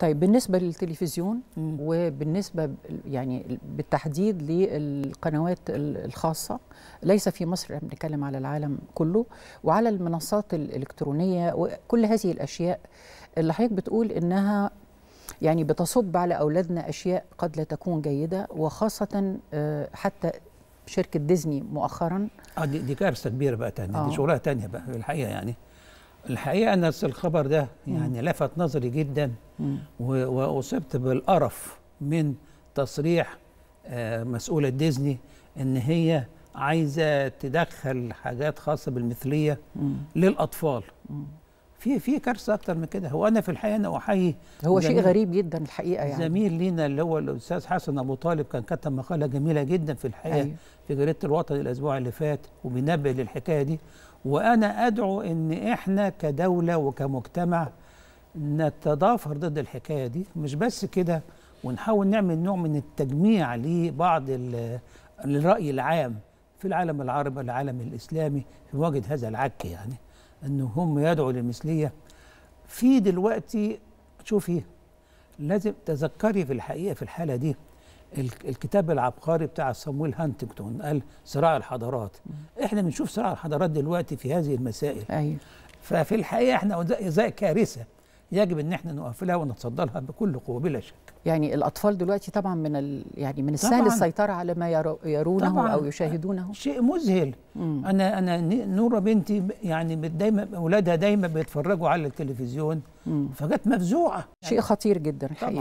طيب بالنسبة للتلفزيون وبالنسبة يعني بالتحديد للقنوات الخاصة ليس في مصر احنا بنتكلم على العالم كله وعلى المنصات الإلكترونية وكل هذه الأشياء اللي حضرتك بتقول إنها يعني بتصب على أولادنا أشياء قد لا تكون جيدة وخاصة آه، حتى شركة ديزني مؤخرا اه دي, كارثة كبيرة بقى تانية آه. دي شغلها تانية بقى في الحقيقة يعني الحقيقه ان الخبر ده يعني لفت نظري جدا واصبت بالقرف من تصريح آه، مسؤوله ديزني ان هي عايزه تدخل حاجات خاصه بالمثليه للاطفال في في كارثه اكتر من كده هو انا في الحقيقه انا احيي هو شيء غريب جدا الحقيقه يعني زميل لينا اللي هو الاستاذ حسن ابو طالب كان كتب مقاله جميله جدا في الحقيقه أيوه. في جريده الوطن الاسبوع اللي فات وبينبه للحكايه دي وانا ادعو ان احنا كدوله وكمجتمع نتضافر ضد الحكايه دي مش بس كده ونحاول نعمل نوع من التجميع لبعض الراي العام في العالم العربي العالم الاسلامي في مواجهه هذا العك يعني ان هم يدعوا للمثلية في دلوقتي شوفي لازم تذكري في الحقيقة في الحالة دي الكتاب العبقري بتاع صمويل هانتنجتون قال صراع الحضارات احنا بنشوف صراع الحضارات دلوقتي في هذه المسائل أيوه. ففي الحقيقه احنا زي كارثه يجب ان احنا نقفلها ونتصدى لها بكل قوه بلا شك يعني الاطفال دلوقتي طبعا من ال... يعني من السهل السيطره على ما يرونه طبعاً او يشاهدونه شيء مذهل انا انا نوره بنتي يعني دايما اولادها دايما بيتفرجوا على التلفزيون فجت مفزوعه شيء خطير جدا الحقيقه